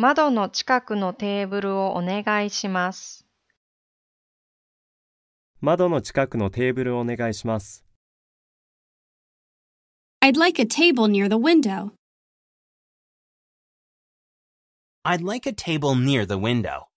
窓の近くのテーブルをお願いします。窓の近くのテーブルをお願いします。I'd like a table near the window. I'd like a table near the window.